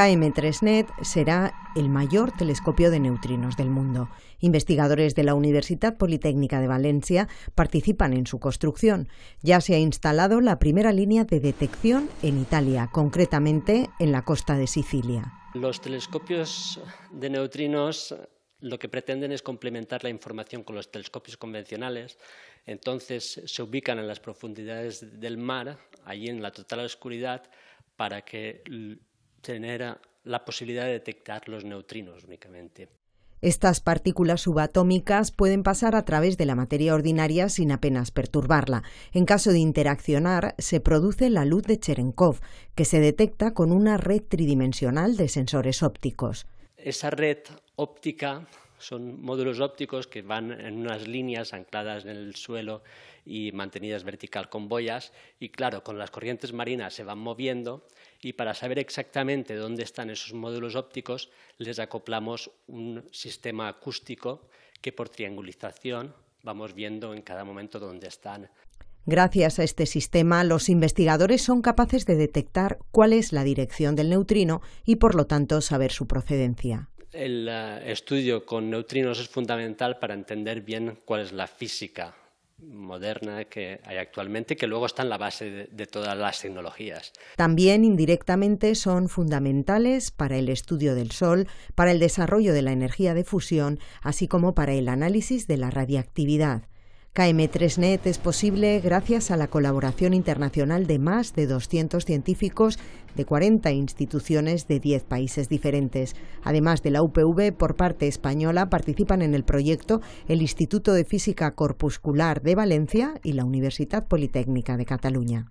KM3Net será el mayor telescopio de neutrinos del mundo. Investigadores de la Universidad Politécnica de Valencia participan en su construcción. Ya se ha instalado la primera línea de detección en Italia, concretamente en la costa de Sicilia. Los telescopios de neutrinos lo que pretenden es complementar la información con los telescopios convencionales. Entonces se ubican en las profundidades del mar, allí en la total oscuridad, para que tener la posibilidad de detectar los neutrinos únicamente. Estas partículas subatómicas pueden pasar a través de la materia ordinaria sin apenas perturbarla. En caso de interaccionar, se produce la luz de Cherenkov, que se detecta con una red tridimensional de sensores ópticos. Esa red óptica son módulos ópticos que van en unas líneas ancladas en el suelo y mantenidas vertical con boyas y claro, con las corrientes marinas se van moviendo y para saber exactamente dónde están esos módulos ópticos les acoplamos un sistema acústico que por triangulización vamos viendo en cada momento dónde están. Gracias a este sistema, los investigadores son capaces de detectar cuál es la dirección del neutrino y, por lo tanto, saber su procedencia el eh, estudio con neutrinos es fundamental para entender bien cuál es la física moderna que hay actualmente, que luego está en la base de, todas las tecnologías. También indirectamente son fundamentales para el estudio del Sol, para el desarrollo de la energía de fusión, así como para el análisis de la radiactividad. KM3Net es posible gracias a la colaboración internacional de más de 200 científicos de 40 instituciones de 10 países diferentes. Además de la UPV, por parte española participan en el proyecto el Instituto de Física Corpuscular de Valencia y la Universidad Politécnica de Cataluña.